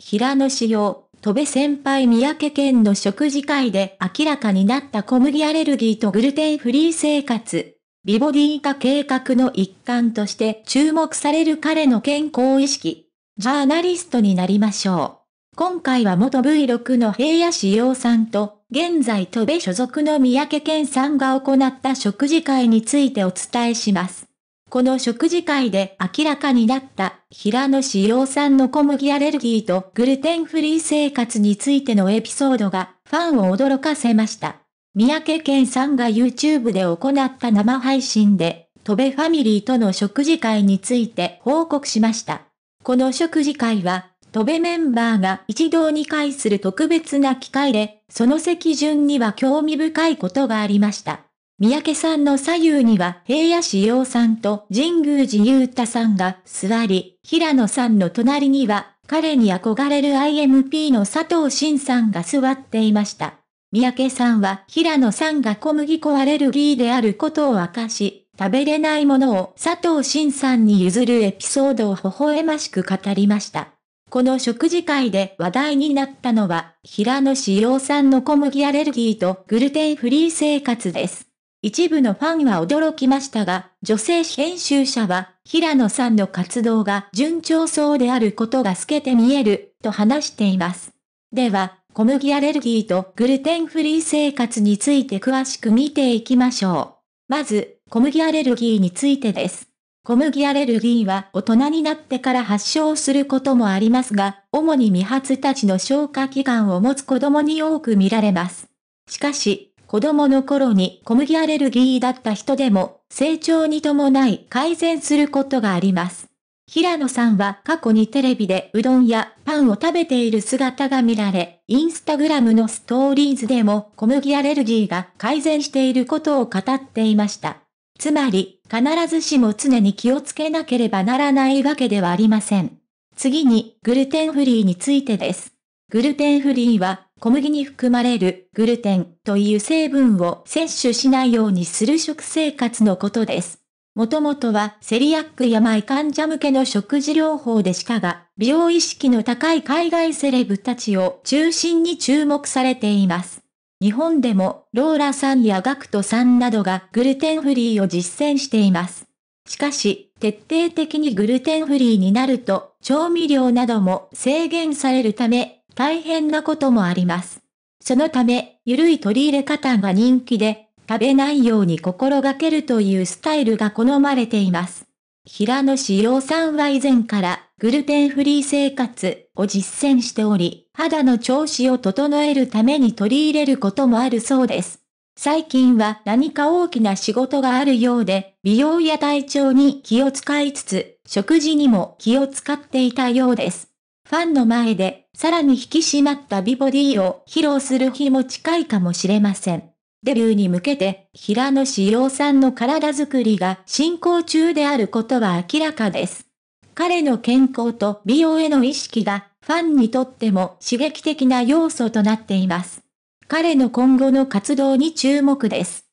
平野紫耀、戸部先輩三宅県の食事会で明らかになった小麦アレルギーとグルテンフリー生活。美ボディ化計画の一環として注目される彼の健康意識。ジャーナリストになりましょう。今回は元 V6 の平野志陽さんと、現在戸部所属の三宅健さんが行った食事会についてお伝えします。この食事会で明らかになった平野志陽さんの小麦アレルギーとグルテンフリー生活についてのエピソードがファンを驚かせました。三宅健さんが YouTube で行った生配信で、戸部ファミリーとの食事会について報告しました。この食事会は、戸部メンバーが一堂に会する特別な機会で、その席順には興味深いことがありました。三宅さんの左右には平野志陽さんと神宮寺雄太さんが座り、平野さんの隣には彼に憧れる IMP の佐藤慎さんが座っていました。三宅さんは平野さんが小麦粉アレルギーであることを明かし、食べれないものを佐藤慎さんに譲るエピソードを微笑ましく語りました。この食事会で話題になったのは、平野志陽さんの小麦アレルギーとグルテンフリー生活です。一部のファンは驚きましたが、女性編集者は、平野さんの活動が順調そうであることが透けて見える、と話しています。では、小麦アレルギーとグルテンフリー生活について詳しく見ていきましょう。まず、小麦アレルギーについてです。小麦アレルギーは大人になってから発症することもありますが、主に未発たちの消化器官を持つ子供に多く見られます。しかし、子供の頃に小麦アレルギーだった人でも、成長に伴い改善することがあります。平野さんは過去にテレビでうどんやパンを食べている姿が見られ、インスタグラムのストーリーズでも小麦アレルギーが改善していることを語っていました。つまり、必ずしも常に気をつけなければならないわけではありません。次に、グルテンフリーについてです。グルテンフリーは小麦に含まれるグルテンという成分を摂取しないようにする食生活のことです。もともとはセリアック病患者向けの食事療法でしたが、美容意識の高い海外セレブたちを中心に注目されています。日本でもローラさんやガクトさんなどがグルテンフリーを実践しています。しかし、徹底的にグルテンフリーになると、調味料なども制限されるため、大変なこともあります。そのため、ゆるい取り入れ方が人気で、食べないように心がけるというスタイルが好まれています。平野志陽さんは以前からグルテンフリー生活を実践しており、肌の調子を整えるために取り入れることもあるそうです。最近は何か大きな仕事があるようで、美容や体調に気を使いつつ、食事にも気を使っていたようです。ファンの前でさらに引き締まった美ボディを披露する日も近いかもしれません。デビューに向けて、平野志陽さんの体づくりが進行中であることは明らかです。彼の健康と美容への意識が、ファンにとっても刺激的な要素となっています。彼の今後の活動に注目です。